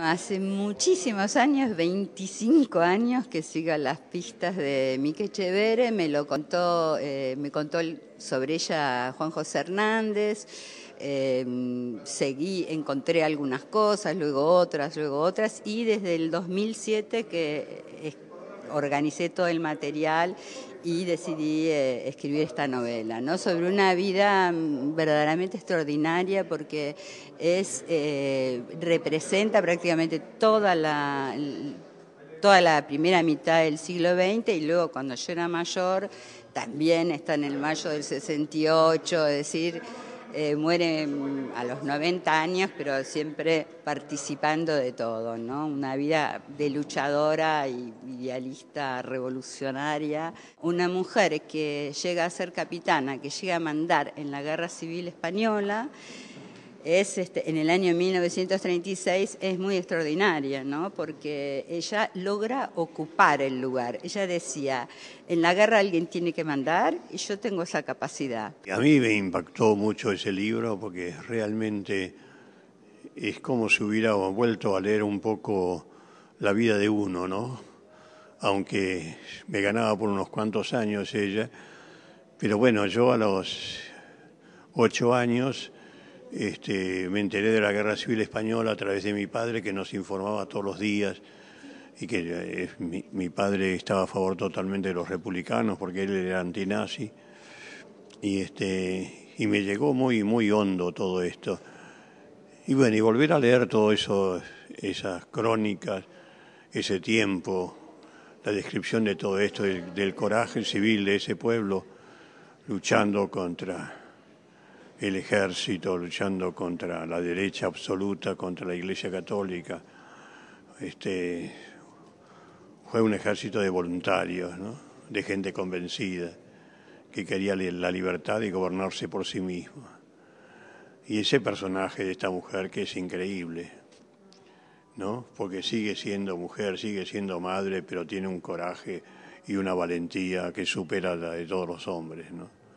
Hace muchísimos años, 25 años que sigo las pistas de Mique Echevere, me lo contó, eh, me contó sobre ella Juan José Hernández, em, seguí, encontré algunas cosas, luego otras, luego otras, y desde el 2007 que organicé todo el material y decidí eh, escribir esta novela, ¿no? Sobre una vida mm, verdaderamente extraordinaria porque es, eh, representa prácticamente toda la, toda la primera mitad del siglo XX y luego cuando yo era mayor, también está en el mayo del 68, es decir eh, muere a los 90 años, pero siempre participando de todo, ¿no? Una vida de luchadora, y idealista, revolucionaria. Una mujer que llega a ser capitana, que llega a mandar en la Guerra Civil Española es este, en el año 1936 es muy extraordinaria, ¿no? porque ella logra ocupar el lugar. Ella decía, en la guerra alguien tiene que mandar y yo tengo esa capacidad. A mí me impactó mucho ese libro porque realmente es como si hubiera vuelto a leer un poco la vida de uno, ¿no? Aunque me ganaba por unos cuantos años ella, pero bueno, yo a los ocho años este, me enteré de la Guerra Civil Española a través de mi padre, que nos informaba todos los días, y que eh, mi, padre estaba a favor totalmente de los republicanos, porque él era antinazi, y, este, y me llegó muy, muy hondo todo esto. Y bueno, y volver a leer todo eso, esas crónicas, ese tiempo, la descripción de todo esto, del coraje civil de ese pueblo luchando contra el ejército luchando contra la derecha absoluta, contra la Iglesia Católica. Este, fue un ejército de voluntarios, ¿no? de gente convencida, que quería la libertad de gobernarse por sí misma. Y ese personaje de esta mujer que es increíble, ¿no? porque sigue siendo mujer, sigue siendo madre, pero tiene un coraje y una valentía que supera la de todos los hombres. ¿no?